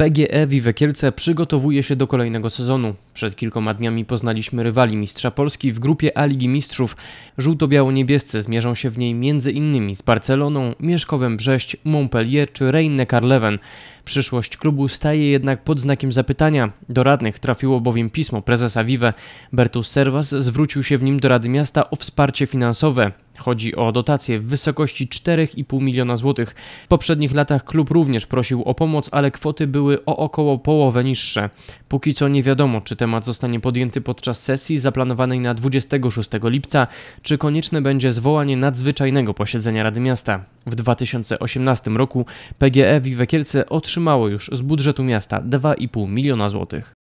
PGE Wiwekielce przygotowuje się do kolejnego sezonu. Przed kilkoma dniami poznaliśmy rywali Mistrza Polski w grupie A Ligi Mistrzów. Żółto-biało-niebiescy zmierzą się w niej m.in. z Barceloną, Mieszkowem Brześć, Montpellier czy rhein neckar Przyszłość klubu staje jednak pod znakiem zapytania. Do radnych trafiło bowiem pismo prezesa Vive. Bertus Servas zwrócił się w nim do Rady Miasta o wsparcie finansowe. Chodzi o dotację w wysokości 4,5 miliona złotych. W poprzednich latach klub również prosił o pomoc, ale kwoty były o około połowę niższe. Póki co nie wiadomo, czy temat zostanie podjęty podczas sesji zaplanowanej na 26 lipca, czy konieczne będzie zwołanie nadzwyczajnego posiedzenia Rady Miasta. W 2018 roku PGE Wiwekielce otrzymało już z budżetu miasta 2,5 miliona złotych.